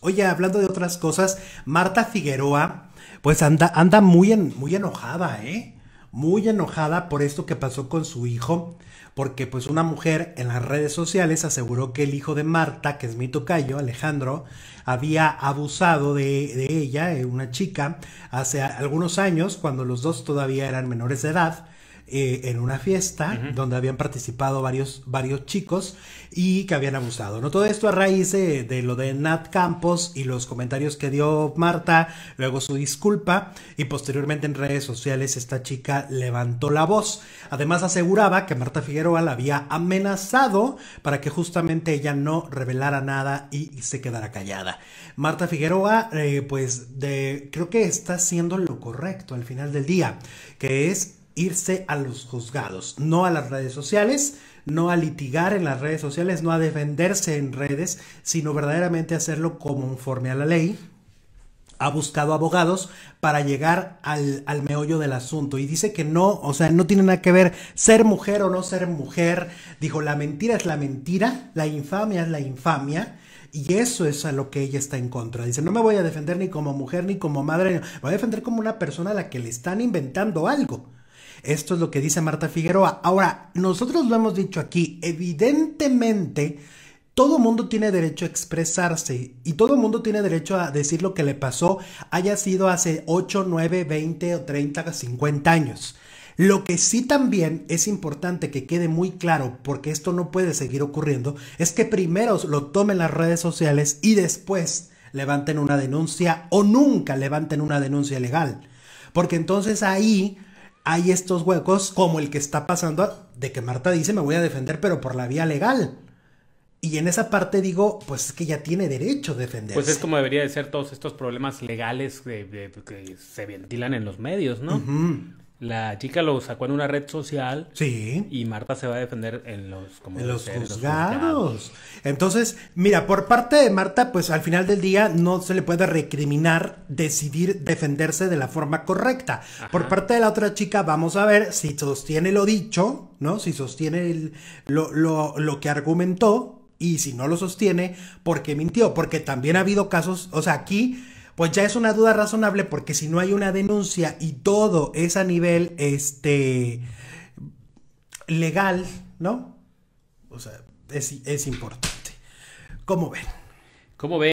Oye, hablando de otras cosas, Marta Figueroa, pues anda, anda muy, muy enojada, ¿eh? Muy enojada por esto que pasó con su hijo, porque pues una mujer en las redes sociales aseguró que el hijo de Marta, que es mi tocayo, Alejandro, había abusado de ella, eh, una chica, hace algunos años, cuando los dos todavía eran menores de edad, eh, en una fiesta donde habían participado varios, varios chicos y que habían abusado. ¿no? Todo esto a raíz de, lo de Nat Campos y los comentarios que dio Marta, luego su disculpa y posteriormente en redes sociales esta chica levantó la voz. Además aseguraba que Marta Figueroa la había amenazado para que justamente ella no revelara nada y, se quedara callada. Marta Figueroa, eh, pues de, creo que está haciendo lo correcto al final del día, que es irse a los juzgados, no a las redes sociales, no a litigar en las redes sociales, no a defenderse en redes, sino verdaderamente hacerlo conforme a la ley. Ha buscado abogados para llegar al, al, meollo del asunto y dice que no, o sea, no tiene nada que ver ser mujer o no ser mujer. Dijo, la mentira es la mentira, la infamia es la infamia. Y eso es a lo que ella está en contra. Dice, no me voy a defender ni como mujer ni como madre, me voy a defender como una persona a la que le están inventando algo. Esto es lo que dice Marta Figueroa. Ahora, nosotros lo hemos dicho aquí, evidentemente todo mundo tiene derecho a expresarse y todo mundo tiene derecho a decir lo que le pasó, haya sido hace 8, 9, 20 o 30, 50 años. Lo que sí también es importante que quede muy claro, porque esto no puede seguir ocurriendo, es que primero lo tomen las redes sociales y después levanten una denuncia o nunca levanten una denuncia legal. Porque entonces ahí hay estos huecos como el que está pasando de que Marta dice me voy a defender pero por la vía legal. Y en esa parte digo, pues es que ya tiene derecho a defenderse. Pues es como debería de ser todos estos problemas legales que se ventilan en los medios, ¿no? La chica lo sacó en una red social. Sí. Y Marta se va a defender en los, en los, juzgados. Entonces, mira, por parte de Marta, pues al final del día no se le puede recriminar decidir defenderse de la forma correcta. Por parte de la otra chica, vamos a ver si sostiene lo dicho, ¿no? Si sostiene lo, lo, lo que argumentó, y si no lo sostiene, ¿por qué mintió? Porque también ha habido casos, o sea, aquí pues ya es una duda razonable porque si no hay una denuncia y todo es a nivel este legal, ¿no? O sea, es, es importante. ¿Cómo ven? ¿Cómo ven?